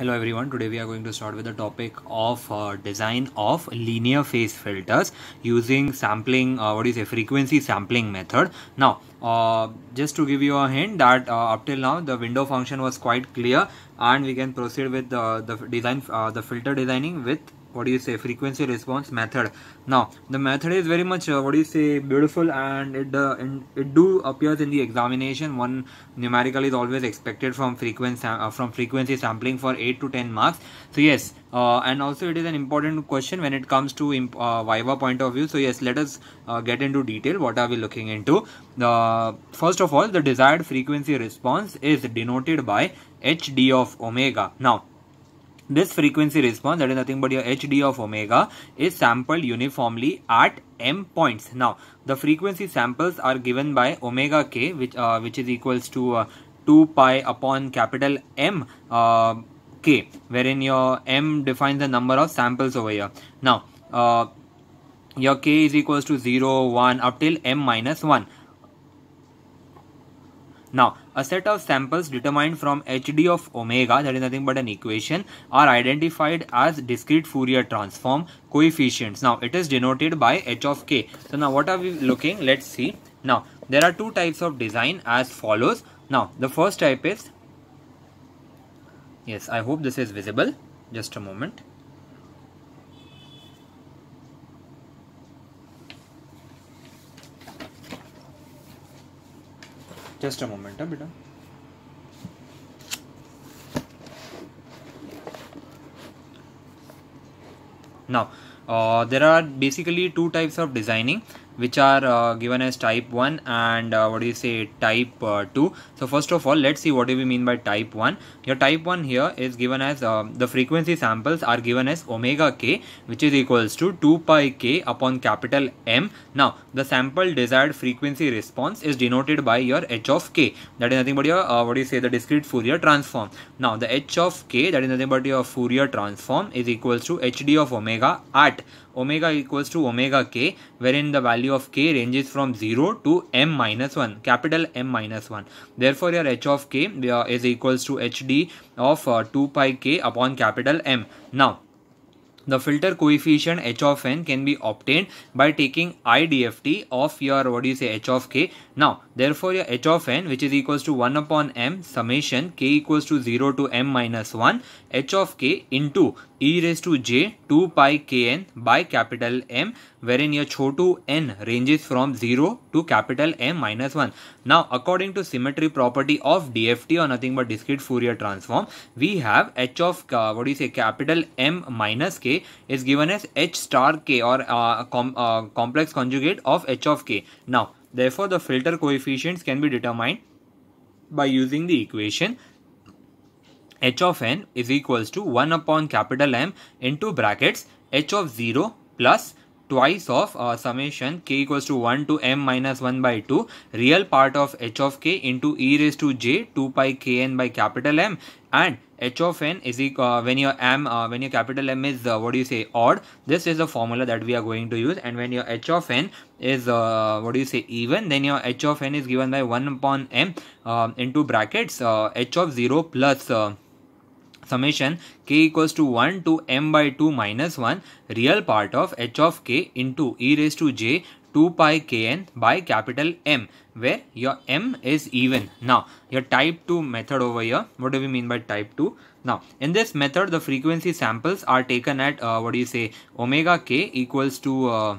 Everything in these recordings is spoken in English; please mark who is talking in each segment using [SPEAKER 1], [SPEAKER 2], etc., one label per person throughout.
[SPEAKER 1] hello everyone today we are going to start with the topic of uh, design of linear phase filters using sampling uh, what is a frequency sampling method now uh, just to give you a hint that uh, up till now the window function was quite clear and we can proceed with the, the design uh, the filter designing with what do you say frequency response method now the method is very much uh, what do you say beautiful and it uh, it do appears in the examination one numerical is always expected from frequency uh, from frequency sampling for 8 to 10 marks so yes uh, and also it is an important question when it comes to imp uh, viva point of view so yes let us uh, get into detail what are we looking into the first of all the desired frequency response is denoted by hd of omega now this frequency response, that is nothing but your HD of omega, is sampled uniformly at m points. Now, the frequency samples are given by omega k, which, uh, which is equals to uh, 2 pi upon capital M uh, k, wherein your m defines the number of samples over here. Now, uh, your k is equals to 0, 1, up till m minus 1. Now, a set of samples determined from HD of omega, that is nothing but an equation, are identified as discrete Fourier transform coefficients. Now, it is denoted by h of k. So, now what are we looking? Let's see. Now, there are two types of design as follows. Now, the first type is, yes, I hope this is visible. Just a moment. just a moment huh, beta now uh, there are basically two types of designing which are uh, given as type 1 and uh, what do you say type uh, 2 so first of all let's see what do we mean by type 1 your type 1 here is given as um, the frequency samples are given as omega k which is equals to 2 pi k upon capital M now the sample desired frequency response is denoted by your h of k that is nothing but your uh, what do you say the discrete Fourier transform now the h of k that is nothing but your Fourier transform is equals to hd of omega at omega equals to omega k wherein the value value of k ranges from 0 to m minus 1, capital M minus 1. Therefore, your h of k is equals to hd of uh, 2 pi k upon capital M. Now, the filter coefficient h of n can be obtained by taking IDFT of your what do you say h of k. Now therefore your h of n which is equals to 1 upon m summation k equals to 0 to m minus 1 h of k into e raised to j 2 pi kn by capital M wherein your chotu n ranges from 0 to capital M minus 1. Now according to symmetry property of DFT or nothing but discrete Fourier transform we have h of uh, what do you say capital M minus k is given as h star k or uh, com, uh, complex conjugate of h of k. Now therefore the filter coefficients can be determined by using the equation h of n is equals to 1 upon capital M into brackets h of 0 plus twice of uh, summation k equals to 1 to m minus 1 by 2 real part of h of k into e raised to j 2 pi kn by capital M and h of n is uh, when your m uh, when your capital M is uh, what do you say odd this is the formula that we are going to use and when your h of n is uh, what do you say even then your h of n is given by 1 upon m uh, into brackets uh, h of 0 plus summation k equals to 1 to m by 2 minus 1 real part of h of k into e raised to j 2 pi kn by capital M where your M is even. Now your type 2 method over here, what do we mean by type 2? Now in this method the frequency samples are taken at uh, what do you say omega k equals to uh,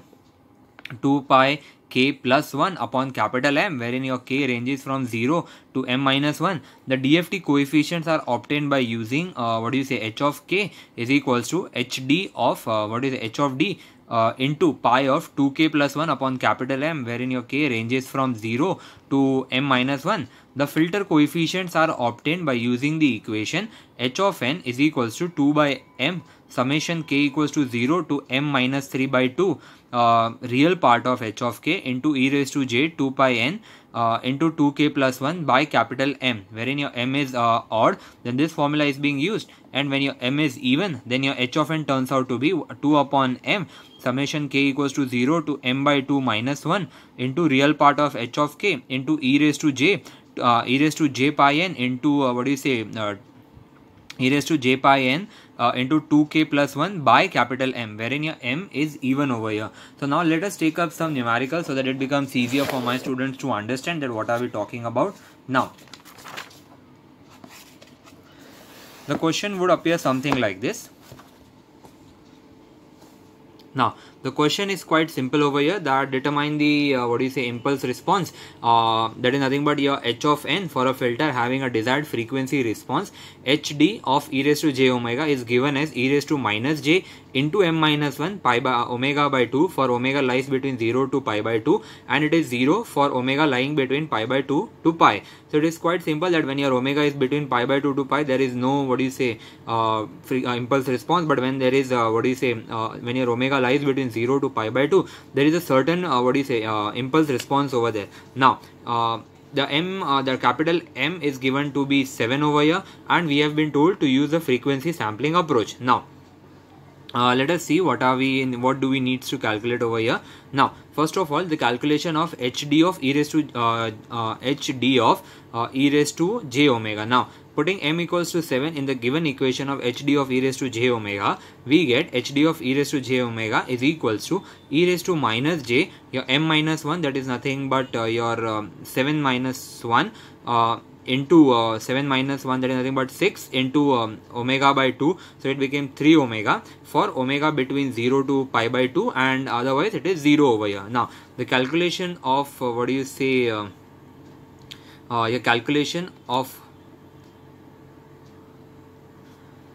[SPEAKER 1] 2 pi k plus 1 upon capital M wherein your k ranges from 0 to m minus 1. The DFT coefficients are obtained by using uh, what do you say h of k is equals to hd of uh, what is h of d uh, into pi of 2k plus 1 upon capital M wherein your k ranges from 0 to m minus 1. The filter coefficients are obtained by using the equation h of n is equals to 2 by m summation k equals to 0 to m minus 3 by 2 uh, real part of h of k into e raised to j 2 pi n uh, into 2k plus 1 by capital M wherein your M is uh, odd then this formula is being used and when your M is even then your h of n turns out to be 2 upon m summation k equals to 0 to m by 2 minus 1 into real part of h of k into e raised to j uh, e raised to j pi n into uh, what do you say uh, e raised to j pi n uh, into 2k plus 1 by capital M wherein your M is even over here. So now let us take up some numerical so that it becomes easier for my students to understand that what are we talking about now. The question would appear something like this. 那。the question is quite simple over here that determine the uh, what do you say impulse response uh, that is nothing but your h of n for a filter having a desired frequency response hd of e raised to j omega is given as e raised to minus j into m minus 1 pi by uh, omega by 2 for omega lies between 0 to pi by 2 and it is 0 for omega lying between pi by 2 to pi so it is quite simple that when your omega is between pi by 2 to pi there is no what do you say uh, free, uh, impulse response but when there is uh, what do you say when your omega lies between 0 to pi by 2 there is a certain uh, what do you say uh, impulse response over there now uh, the m uh, the capital m is given to be 7 over here and we have been told to use the frequency sampling approach now uh, let us see what are we in, what do we needs to calculate over here now first of all the calculation of hd of e raised to uh, uh, hd of uh, e raised to j omega now putting m equals to 7 in the given equation of hd of e raised to j omega we get hd of e raised to j omega is equals to e raised to minus j your m minus 1 that is nothing but uh, your um, 7 minus 1 uh, into uh, 7 minus 1 that is nothing but 6 into um, omega by 2 so it became 3 omega for omega between 0 to pi by 2 and otherwise it is 0 over here now the calculation of uh, what do you say uh, uh your calculation of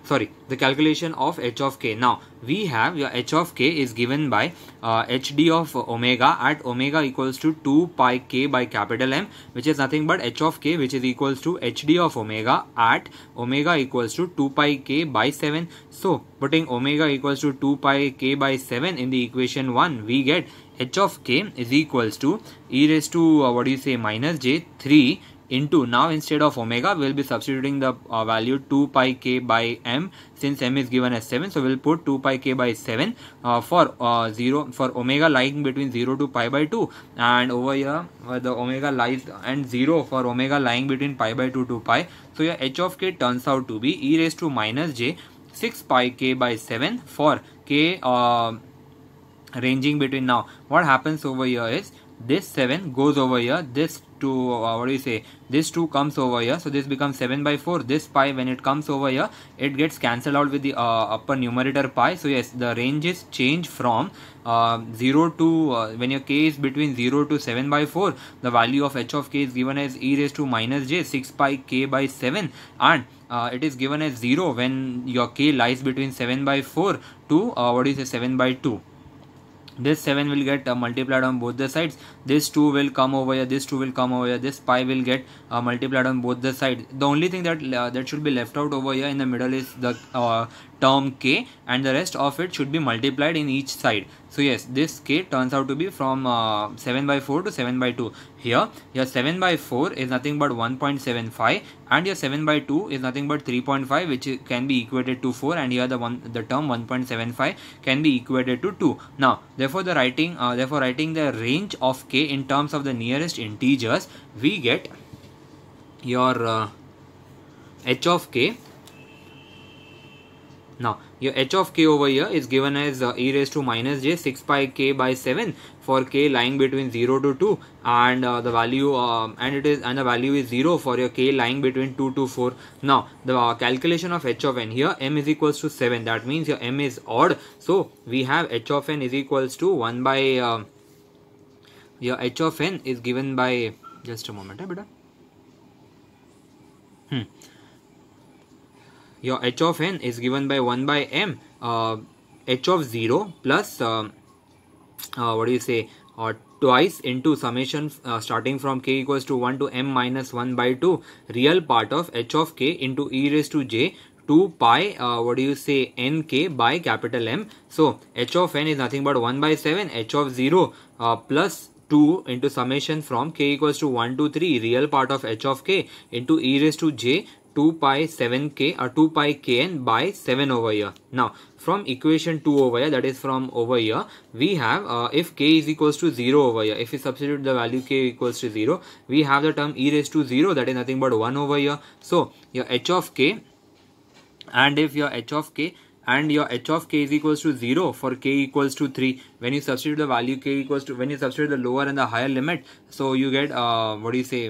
[SPEAKER 1] sorry the calculation of h of k now we have your h of k is given by uh, hd of omega at omega equals to 2 pi k by capital m which is nothing but h of k which is equals to hd of omega at omega equals to 2 pi k by 7 so putting omega equals to 2 pi k by 7 in the equation 1 we get h of k is equals to e raised to uh, what do you say minus j 3 into now instead of omega we'll be substituting the uh, value 2 pi k by m since m is given as 7 so we'll put 2 pi k by 7 uh, for uh, 0 for omega lying between 0 to pi by 2 and over here where the omega lies and 0 for omega lying between pi by 2 to pi so your h of k turns out to be e raised to minus j 6 pi k by 7 for k uh, ranging between now what happens over here is this 7 goes over here this 2 uh, what do you say this 2 comes over here so this becomes 7 by 4 this pi when it comes over here it gets cancelled out with the uh, upper numerator pi so yes the ranges change from uh, 0 to uh, when your k is between 0 to 7 by 4 the value of h of k is given as e raised to minus j 6 pi k by 7 and uh, it is given as 0 when your k lies between 7 by 4 to uh, what do you say 7 by 2 this 7 will get multiplied on both the sides this 2 will come over here this 2 will come over here this pi will get uh, multiplied on both the sides the only thing that uh, that should be left out over here in the middle is the uh, term k and the rest of it should be multiplied in each side so yes this k turns out to be from uh, 7 by 4 to 7 by 2 here your 7 by 4 is nothing but 1.75 and your 7 by 2 is nothing but 3.5 which can be equated to 4 and here the one the term 1.75 can be equated to 2 now therefore the writing uh, therefore writing the range of k in terms of the nearest integers we get your uh, h of k now your h of k over here is given as uh, e raised to minus j 6 pi k by 7 for k lying between 0 to 2 and uh, the value uh, and it is and the value is 0 for your k lying between 2 to 4. Now the uh, calculation of h of n here m is equals to 7 that means your m is odd so we have h of n is equals to 1 by um, your h of n is given by just a moment eh, beta hmm. your h of n is given by 1 by m uh, h of 0 plus uh, uh, what do you say or uh, twice into summation uh, starting from k equals to 1 to m minus 1 by 2 real part of h of k into e raised to j 2 pi uh, what do you say nk by capital M so h of n is nothing but 1 by 7 h of 0 uh, plus 2 into summation from k equals to 1 to 3 real part of h of k into e raised to j 2 pi 7k or uh, 2 pi kn by 7 over here. Now from equation 2 over here that is from over here we have uh, if k is equals to 0 over here if we substitute the value k equals to 0 we have the term e raised to 0 that is nothing but 1 over here. So your h of k and if your h of k and your h of k is equals to 0 for k equals to 3 when you substitute the value k equals to when you substitute the lower and the higher limit so you get uh, what do you say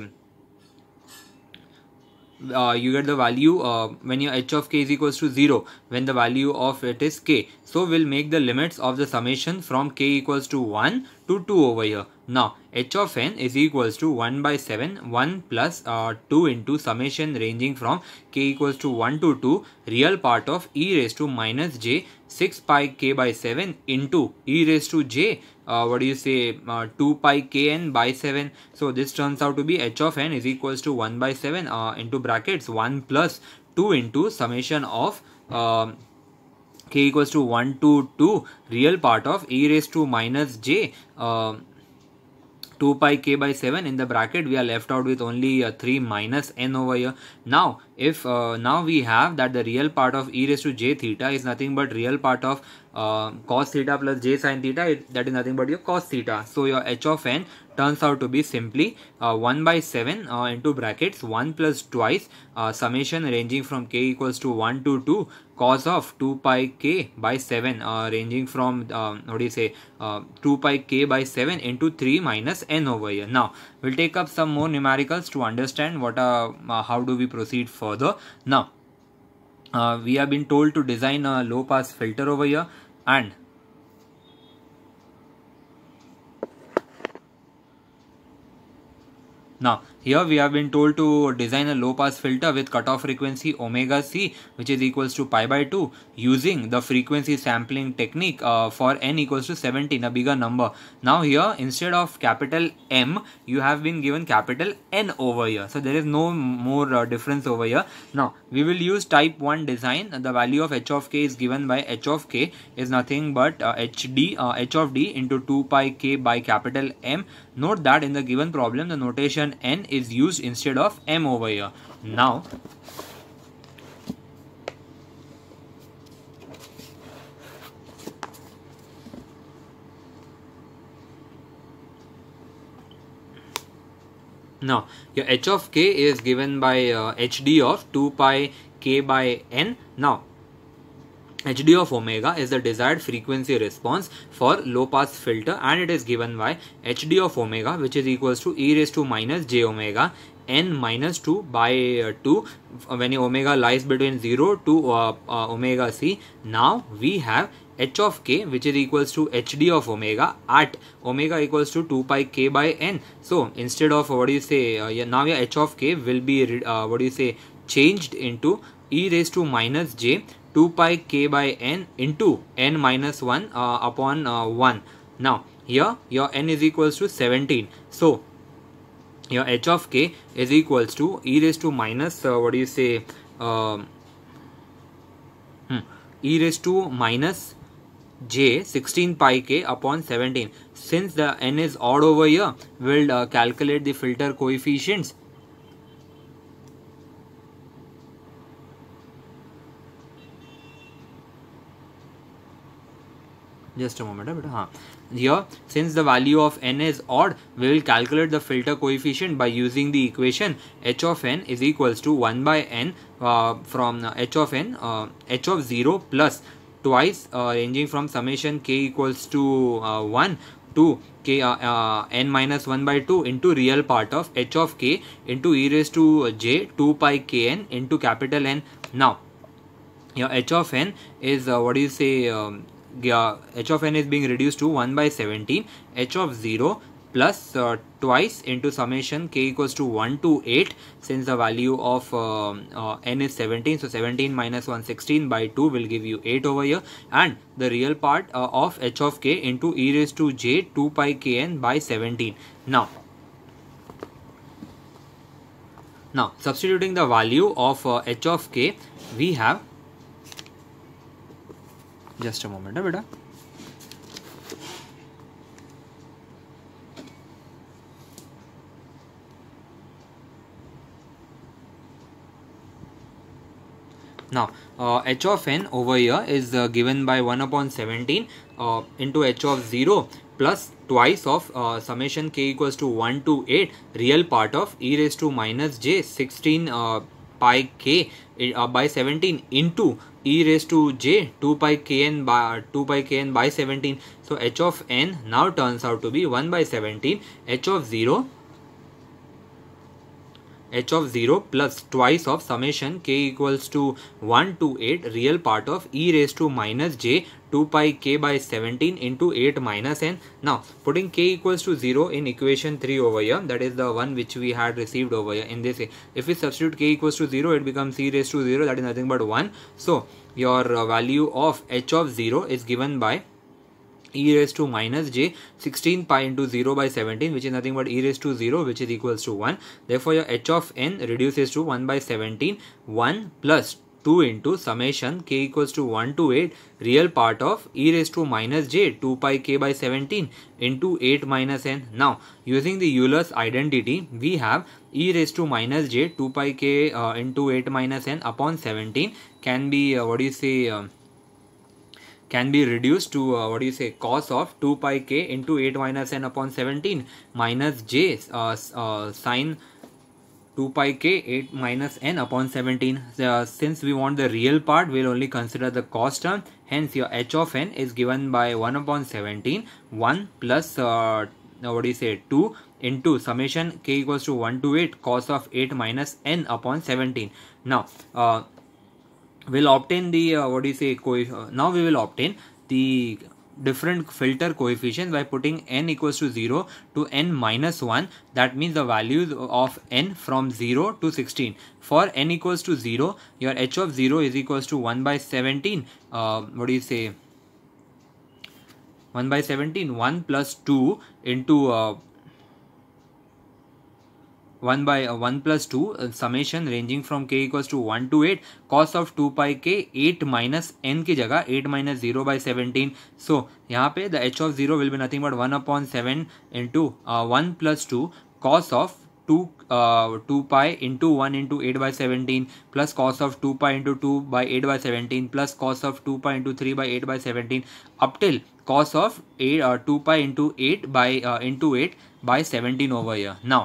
[SPEAKER 1] uh, you get the value uh, when your h of k is equals to 0 when the value of it is k so we'll make the limits of the summation from k equals to 1 to 2 over here now h of n is equals to 1 by 7 1 plus, uh, 2 into summation ranging from k equals to 1 to 2 real part of e raised to minus j 6 pi k by 7 into e raised to j uh, what do you say uh, 2 pi k n by 7 so this turns out to be h of n is equals to 1 by 7 uh, into brackets 1 plus 2 into summation of um, k equals to 1 to 2 real part of e raised to minus j um, 2 pi k by 7 in the bracket we are left out with only uh, 3 minus n over here now if uh, now we have that the real part of e raised to j theta is nothing but real part of uh, cos theta plus j sin theta it, that is nothing but your cos theta so your h of n turns out to be simply uh, 1 by 7 uh, into brackets 1 plus twice uh, summation ranging from k equals to 1 to 2 cos of 2 pi k by 7 uh, ranging from how um, what do you say uh, 2 pi k by 7 into 3 minus n over here now we'll take up some more numericals to understand what uh, uh how do we proceed further now we have been told to design a low pass filter over here and Now here we have been told to design a low pass filter with cutoff frequency omega c which is equals to pi by 2 using the frequency sampling technique uh, for n equals to 17 a bigger number. Now here instead of capital M you have been given capital N over here. So there is no more uh, difference over here. Now we will use type 1 design the value of h of k is given by h of k is nothing but uh, hd uh, h of d into 2 pi k by capital M Note that in the given problem, the notation n is used instead of m over here. Now, Now, your h of k is given by uh, hd of 2 pi k by n. Now, hd of omega is the desired frequency response for low pass filter and it is given by hd of omega which is equals to e raised to minus j omega n minus 2 by uh, 2 uh, when omega lies between 0 to uh, uh, omega c now we have h of k which is equals to hd of omega at omega equals to 2 pi k by n so instead of what do you say uh, now your h of k will be uh, what do you say changed into e raised to minus j 2 pi k by n into n minus 1 uh, upon uh, 1. Now here your n is equals to 17. So your h of k is equals to e raised to minus uh, what do you say um, hmm, e raised to minus j 16 pi k upon 17. Since the n is odd over here, we'll uh, calculate the filter coefficients just a moment but huh. here since the value of n is odd we will calculate the filter coefficient by using the equation h of n is equals to 1 by n uh, from uh, h of n uh, h of 0 plus twice uh, ranging from summation k equals to uh, 1 to k uh, n minus 1 by 2 into real part of h of k into e raised to j 2 pi kn into capital N now here h of n is what do you say um, h of n is being reduced to 1 by 17 h of 0 plus uh, twice into summation k equals to 1 to 8 since the value of uh, uh, n is 17 so 17 minus 1 16 by 2 will give you 8 over here and the real part uh, of h of k into e raised to j 2 pi kn by 17 now now substituting the value of uh, h of k we have just a moment है बेटा Now, uh, h of n over here is uh, given by 1 upon 17 uh, into h of 0 plus twice of uh, summation k equals to 1 to 8 real part of e raised to minus j 16 uh, pi k eh, uh, by 17 into e raised to j 2 pi kn by 2 pi kn by 17 so h of n now turns out to be 1 by 17 h of 0 h of 0 plus twice of summation k equals to 1 to 8 real part of e raised to minus j 2 pi k by 17 into 8 minus n. Now putting k equals to 0 in equation 3 over here that is the one which we had received over here in this. If we substitute k equals to 0 it becomes c raised to 0 that is nothing but 1. So your uh, value of h of 0 is given by e raised to minus j 16 pi into 0 by 17 which is nothing but e raised to 0 which is equals to 1 therefore your h of n reduces to 1 by 17 1 plus 2 into summation k equals to 1 to 8 real part of e raised to minus j 2 pi k by 17 into 8 minus n. Now using the Euler's identity we have e raised to minus j 2 pi k uh, into 8 minus n upon 17 can be uh, what do you say um, can be reduced to uh, what do you say cos of 2 pi k into 8 minus n upon 17 minus j uh, uh, sine 2 pi k 8 minus n upon 17 uh, since we want the real part we'll only consider the cost term hence your h of n is given by 1 upon 17 1 plus uh, what do you say 2 into summation k equals to 1 to 8 cos of 8 minus n upon 17 now uh, we'll obtain the uh, what do you say uh, now we will obtain the different filter coefficients by putting n equals to 0 to n minus 1 that means the values of n from 0 to 16 for n equals to 0 your h of 0 is equals to 1 by 17 uh, what do you say 1 by 17 1 plus 2 into uh, 1 by uh, 1 plus 2 uh, summation ranging from k equals to 1 to 8 cos of 2 pi k 8 minus n की जगह 8 minus 0 by 17 so यहाँ पे the h of 0 will be nothing but 1 upon 7 into uh, 1 plus 2 cos of 2 uh, 2 pi into 1 into 8 by 17 plus cos of 2 pi into 2 by 8 by 17 plus cos of 2 pi into 3 by 8 by 17 up till cos of 8 or uh, 2 pi into 8 by uh, into 8 by 17 over here now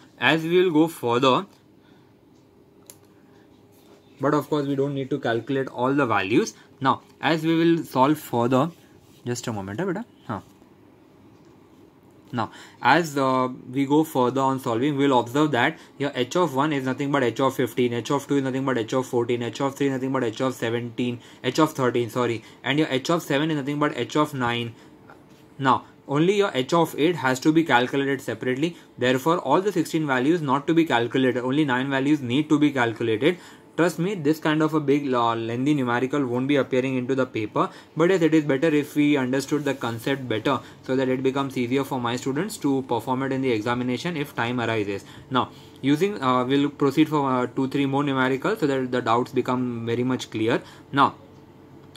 [SPEAKER 1] as we will go further but of course we don't need to calculate all the values now as we will solve further just a moment beta huh. now as uh, we go further on solving we'll observe that your h of 1 is nothing but h of 15 h of 2 is nothing but h of 14 h of 3 is nothing but h of 17 h of 13 sorry and your h of 7 is nothing but h of 9 now only your h of 8 has to be calculated separately. Therefore, all the 16 values not to be calculated, only 9 values need to be calculated. Trust me, this kind of a big uh, lengthy numerical won't be appearing into the paper, but yes, it is better if we understood the concept better so that it becomes easier for my students to perform it in the examination if time arises. Now, using uh, we'll proceed for uh, two three more numericals so that the doubts become very much clear. Now,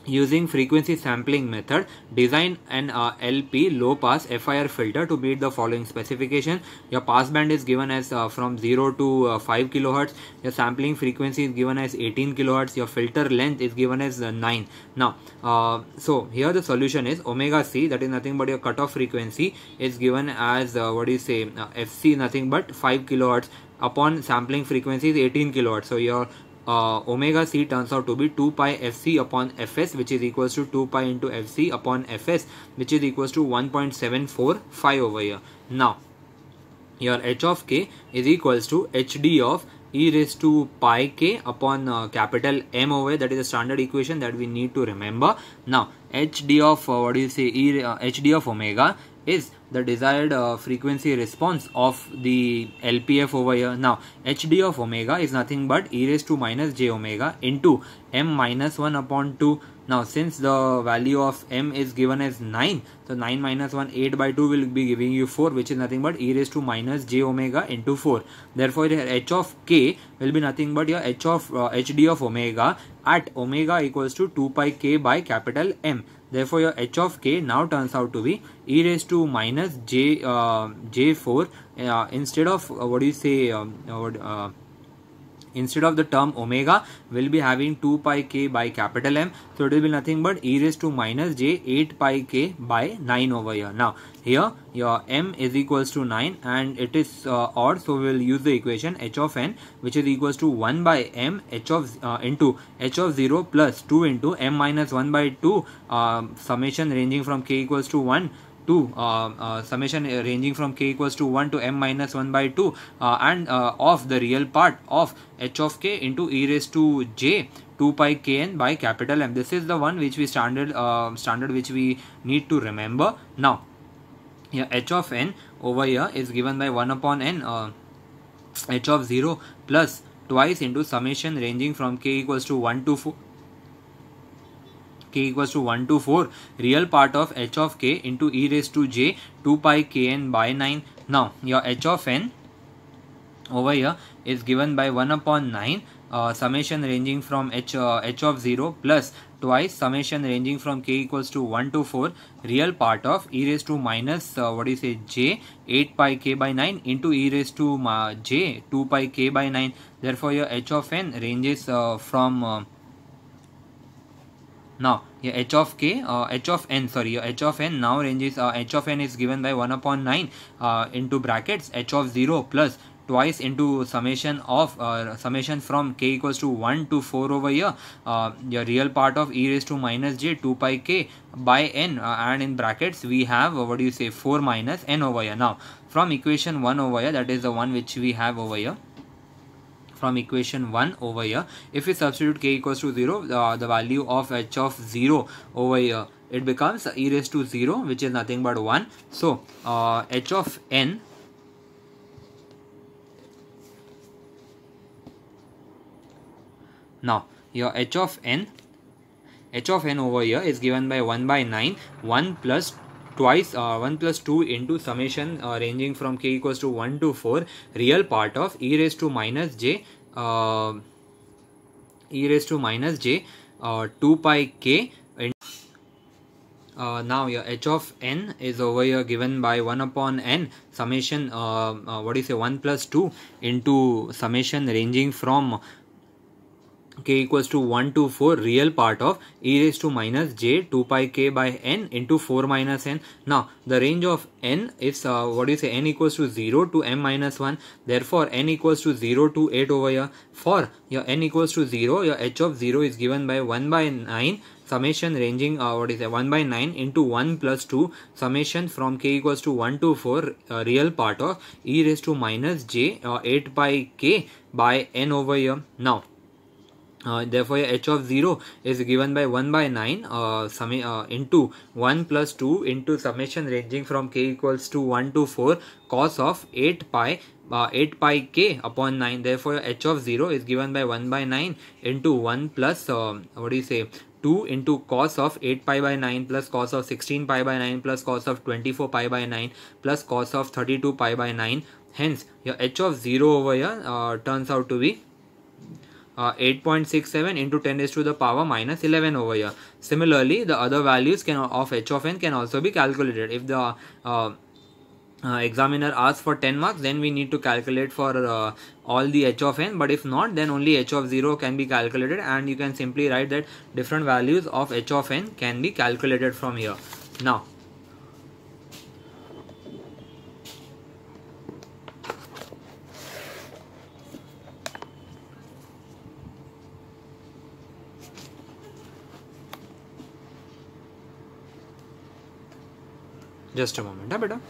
[SPEAKER 1] using frequency sampling method design an uh, LP low pass FIR filter to meet the following specification your pass band is given as uh, from 0 to uh, 5 kilohertz your sampling frequency is given as 18 kilohertz your filter length is given as uh, 9 now uh, so here the solution is omega c that is nothing but your cutoff frequency is given as uh, what do you say fc nothing but 5 kilohertz upon sampling frequency is 18 kilohertz so your uh, omega c turns out to be 2 pi fc upon fs which is equals to 2 pi into fc upon fs which is equals to 1.745 over here. Now your h of k is equals to hd of e raised to pi k upon uh, capital M over that is a standard equation that we need to remember. Now hd of uh, what do you say e, hd uh, of omega is the desired uh, frequency response of the LPF over here. Now, HD of omega is nothing but e raised to minus j omega into m minus 1 upon 2. Now, since the value of m is given as 9, so 9 minus 1, 8 by 2 will be giving you 4, which is nothing but e raised to minus j omega into 4. Therefore, your h of k will be nothing but your h of uh, hd of omega at omega equals to 2 pi k by capital M. Therefore, your h of k now turns out to be e raised to minus j uh, j4 uh, instead of uh, what do you say um, uh, uh, instead of the term omega we'll be having 2 pi k by capital M so it will be nothing but e raised to minus j 8 pi k by 9 over here now here your m is equals to 9 and it is uh, odd so we'll use the equation h of n which is equals to 1 by m h of uh, into h of 0 plus 2 into m minus 1 by 2 uh, summation ranging from k equals to 1 2 uh, uh, summation uh, ranging from k equals to 1 to m minus 1 by 2 and of the real part of h of k into e raised to j 2 pi kn by capital M. This is the one which we standard uh, standard which we need to remember now. here h of n over here is given by 1 upon n uh, h of 0 plus twice into summation ranging from k equals to 1 to 4 k equals to 1 to 4 real part of h of k into e raised to j 2 pi kn by 9 now your h of n over here is given by 1 upon 9 uh, summation ranging from h uh, h of 0 plus twice summation ranging from k equals to 1 to 4 real part of e raised to minus uh, what do you say j 8 pi k by 9 into e raised to uh, j 2 pi k by 9 therefore your h of n ranges uh, from uh, now, your h of k, uh, h of n, sorry, your h of n now ranges. is, uh, h of n is given by 1 upon 9 uh, into brackets h of 0 plus twice into summation of uh, summation from k equals to 1 to 4 over here uh, your real part of e raised to minus j 2 pi k by n uh, and in brackets we have uh, what do you say 4 minus n over here now from equation 1 over here that is the one which we have over here from equation 1 over here. If we substitute k equals to 0, the uh, the value of h of 0 over here, it becomes e raised to 0 which is nothing but 1. So uh, h of n Now your h of n h of n over here is given by 1 by 9 1 plus twice uh, 1 plus 2 into summation uh, ranging from k equals to 1 to 4 real part of e raised to minus j um, e raised to minus j uh, 2 pi k uh, now your h of n is over here given by 1 upon n summation uh, uh, what do you say 1 plus 2 into summation ranging from k equals to 1 to 4 real part of e raised to minus j 2 pi k by n into 4 minus n. Now the range of n is uh, what do you say n equals to 0 to m minus 1 therefore n equals to 0 to 8 over here for your n equals to 0 your h of 0 is given by 1 by 9 summation ranging uh, what is it 1 by 9 into 1 plus 2 summation from k equals to 1 to 4 uh, real part of e raised to minus j uh, 8 by k by n over here now uh, therefore h of 0 is given by 1 by 9 uh, uh, into 1 plus 2 into summation ranging from k equals to 1 to 4 cos of 8 pi uh, 8 pi k upon 9 therefore h of 0 is given by 1 by 9 into 1 plus uh, what do you say 2 into cos of 8 pi by 9 plus cos of 16 pi by 9 plus cos of 24 pi by 9 plus cos of 32 pi by 9 hence your h of 0 over here uh, turns out to be uh, 8.67 into 10 raised to the power minus 11 over here. Similarly, the other values can of h of n can also be calculated. If the uh, uh, examiner asks for 10 marks, then we need to calculate for uh, all the h of n. But if not, then only h of 0 can be calculated and you can simply write that different values of h of n can be calculated from here. Now, just a moment huh, beta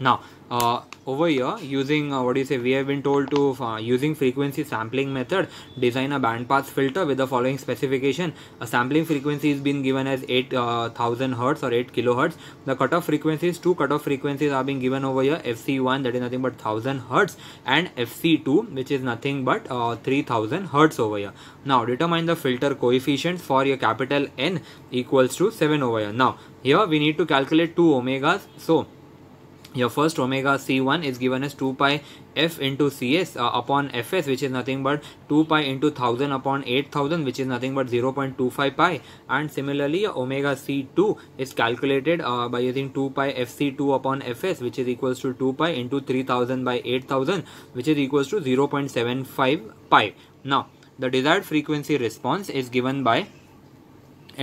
[SPEAKER 1] now uh, over here using uh, what do you say we have been told to uh, using frequency sampling method design a bandpass filter with the following specification a sampling frequency is been given as 8000 uh, hertz or 8 kilohertz the cutoff frequencies two cutoff frequencies are being given over here fc1 that is nothing but 1000 hertz and fc2 which is nothing but uh, 3000 hertz over here now determine the filter coefficients for your capital n equals to 7 over here now here we need to calculate two omegas so your first omega c1 is given as 2 pi f into cs uh, upon fs which is nothing but 2 pi into 1000 upon 8000 which is nothing but 0.25 pi and similarly omega c2 is calculated uh, by using 2 pi fc2 upon fs which is equals to 2 pi into 3000 by 8000 which is equals to 0.75 pi now the desired frequency response is given by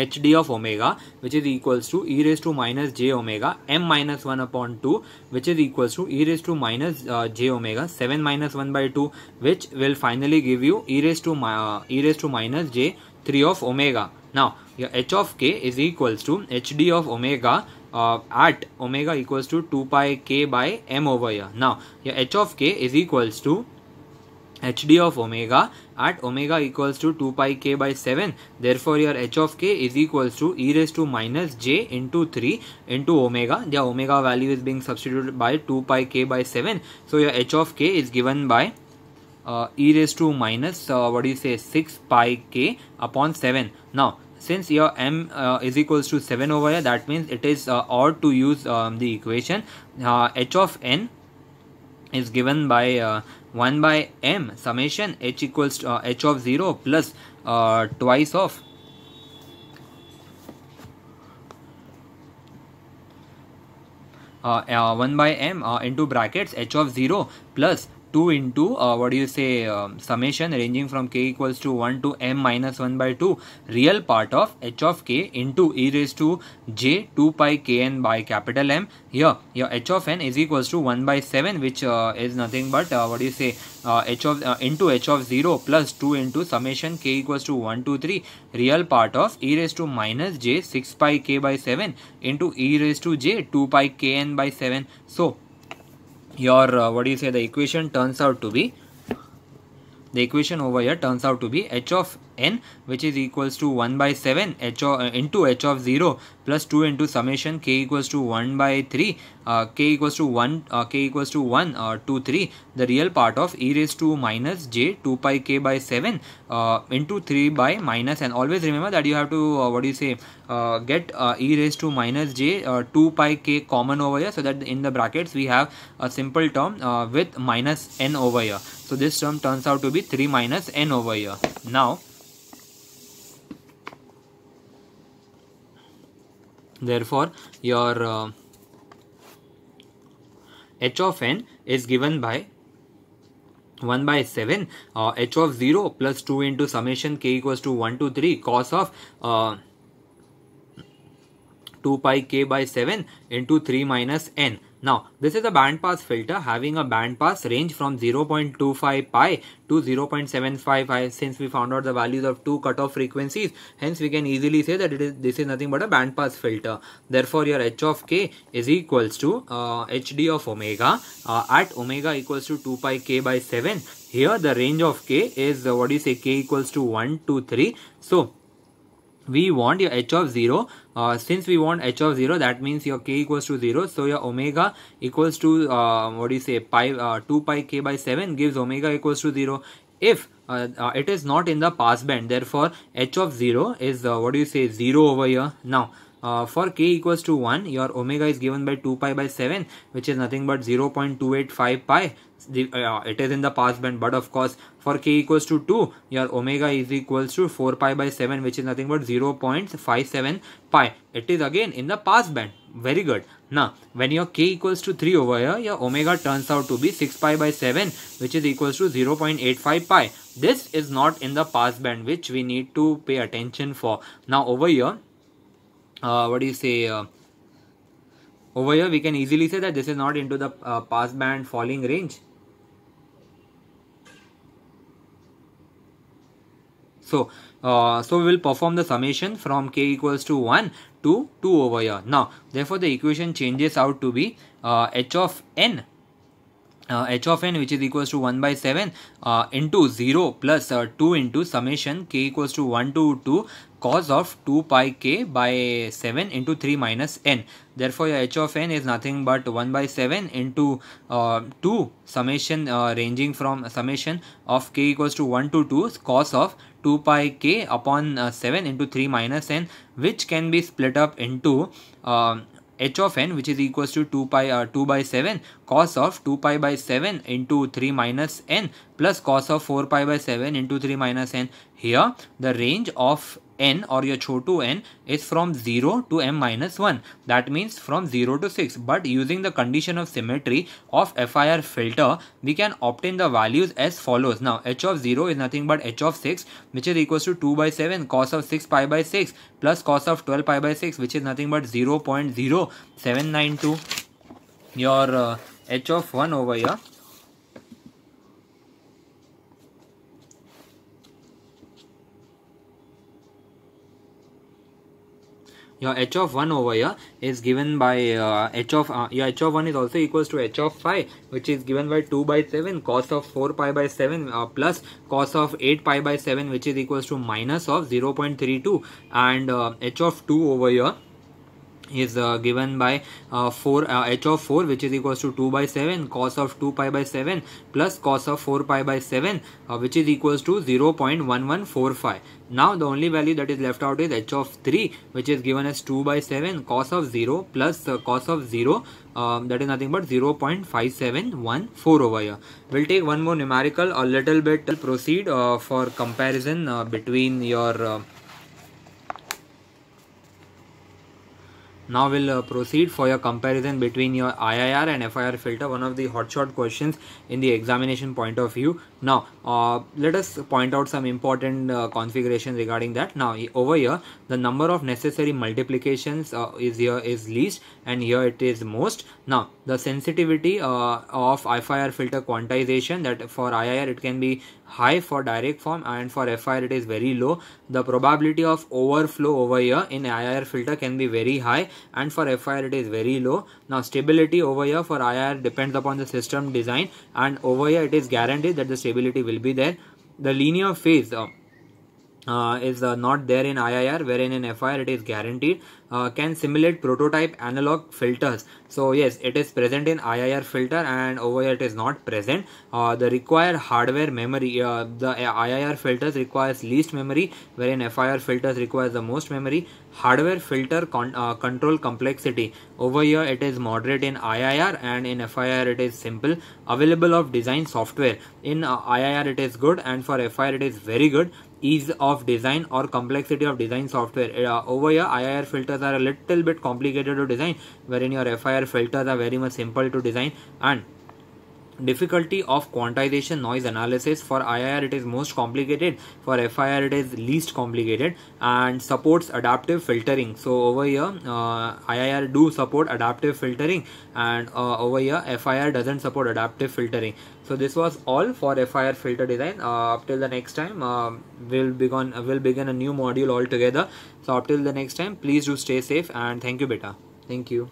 [SPEAKER 1] hd of omega which is equals to e raised to minus j omega m minus 1 upon 2 which is equals to e raised to minus uh, j omega 7 minus 1 by 2 which will finally give you e raised to uh, e raised to minus j 3 of omega now your h of k is equals to hd of omega uh, at omega equals to 2 pi k by m over here now your h of k is equals to hd of omega at omega equals to 2 pi k by 7 therefore your h of k is equals to e raised to minus j into 3 into omega the omega value is being substituted by 2 pi k by 7 so your h of k is given by uh, e raised to minus uh, what do you say 6 pi k upon 7 now since your m uh, is equals to 7 over here that means it is uh, odd to use um, the equation uh, h of n is given by uh, 1 by m summation h equals to, uh, h of 0 plus uh, twice of uh, uh 1 by m uh, into brackets h of 0 plus 2 into uh, what do you say um, summation ranging from k equals to 1 to m minus 1 by 2 real part of h of k into e raised to j 2 pi kn by capital M here your h of n is equals to 1 by 7 which uh, is nothing but uh, what do you say uh, h of uh, into h of 0 plus 2 into summation k equals to 1 to 3 real part of e raised to minus j 6 pi k by 7 into e raised to j 2 pi kn by 7 so your uh, what do you say the equation turns out to be the equation over here turns out to be h of n which is equals to 1 by 7 h of, uh, into h of 0 plus 2 into summation k equals to 1 by 3 uh, k equals to 1 uh, k equals to 1 uh, 2 3 the real part of e raised to minus j 2 pi k by 7 uh, into 3 by minus and always remember that you have to uh, what do you say uh, get e raised to minus j 2 pi k common over here so that in the brackets we have a simple term with minus n over here so this term turns out to be 3 minus n over here now therefore your uh, h of n is given by 1 by 7 uh, h of 0 plus 2 into summation k equals to 1 to 3 cos of uh, 2 pi k by 7 into 3 minus n now, this is a bandpass filter having a bandpass range from 0.25 pi to 0.75 pi since we found out the values of two cutoff frequencies. Hence, we can easily say that it is this is nothing but a bandpass filter. Therefore, your h of k is equals to uh, hd of omega uh, at omega equals to 2 pi k by 7. Here, the range of k is uh, what do you say k equals to 1 to 3. So, we want your h of 0 uh, since we want h of 0 that means your k equals to 0 so your omega equals to uh, what do you say pi uh, 2 pi k by 7 gives omega equals to 0 if uh, uh, it is not in the passband therefore h of 0 is what do you say 0 over here now uh, for k equals to 1 your omega is given by 2 pi by 7 which is nothing but 0.285 pi the, uh, it is in the passband but of course for k equals to 2 your omega is equals to 4 pi by 7 which is nothing but 0.57 pi it is again in the pass band very good now when your k equals to 3 over here your omega turns out to be 6 pi by 7 which is equals to 0.85 pi this is not in the pass band which we need to pay attention for now over here uh, what do you say uh, over here we can easily say that this is not into the uh, pass band falling range So, uh, so we will perform the summation from k equals to 1 to 2 over here. Now, therefore the equation changes out to be uh, h of n uh, h of n which is equals to 1 by 7 uh, into 0 plus, uh, 2 into summation k equals to 1 to 2 cos of 2 pi k by 7 into 3 minus n. Therefore, your h of n is nothing but 1 by 7 into uh, 2 summation uh, ranging from summation of k equals to 1 to 2 cos of 2 pi k upon uh, 7 into 3 minus n which can be split up into uh, h of n which is equals to 2 pi uh, 2 by 7 cos of 2 pi by 7 into 3 minus n plus cos of 4 pi by 7 into 3 minus n here, the range of n or your chotu n is from 0 to m minus 1 that means from 0 to 6 but using the condition of symmetry of FIR filter we can obtain the values as follows now h of 0 is nothing but h of 6 which is equals to 2 by 7 cos of 6 pi by 6 plus cos of 12 pi by 6 which is nothing but 0 0.0792 your uh, h of 1 over here your h of 1 over here is given by uh, h of uh, your h of 1 is also equals to h of 5 which is given by 2 by 7 cos of 4 pi by 7 uh, plus cos of 8 pi by 7 which is equals to minus of 0.32 and uh, h of 2 over here is uh, given by uh, 4 uh, h of 4 which is equals to 2 by 7 cos of 2 pi by 7 plus cos of 4 pi by 7 uh, which is equals to 0 0.1145 now the only value that is left out is h of 3 which is given as 2 by 7 cos of 0 plus uh, cos of 0 um, that is nothing but 0 0.5714 over here we'll take one more numerical a little bit proceed uh, for comparison between your Now we'll uh, proceed for your comparison between your IIR and FIR filter, one of the hotshot questions in the examination point of view. Now, uh, let us point out some important uh, configurations regarding that. Now, over here, the number of necessary multiplications uh, is here is least and here it is most. Now, the sensitivity uh, of IFIR filter quantization that for IIR it can be high for direct form and for FIR it is very low. The probability of overflow over here in IIR filter can be very high and for FIR it is very low. Now stability over here for IIR depends upon the system design and over here it is guaranteed that the stability will be there. The linear phase uh, uh, is uh, not there in IIR wherein in FIR it is guaranteed uh, can simulate prototype analog filters so yes it is present in IIR filter and over here it is not present uh, the required hardware memory uh, the IIR filters requires least memory wherein FIR filters requires the most memory hardware filter con uh, control complexity over here it is moderate in IIR and in FIR it is simple available of design software in uh, IIR it is good and for FIR it is very good ease of design or complexity of design software. Uh, over here, IIR filters are a little bit complicated to design, wherein your FIR filters are very much simple to design and difficulty of quantization noise analysis for IIR it is most complicated for FIR it is least complicated and supports adaptive filtering so over here uh, IIR do support adaptive filtering and uh, over here FIR doesn't support adaptive filtering so this was all for FIR filter design uh, up till the next time uh, we'll begin uh, we'll begin a new module altogether so up till the next time please do stay safe and thank you beta thank you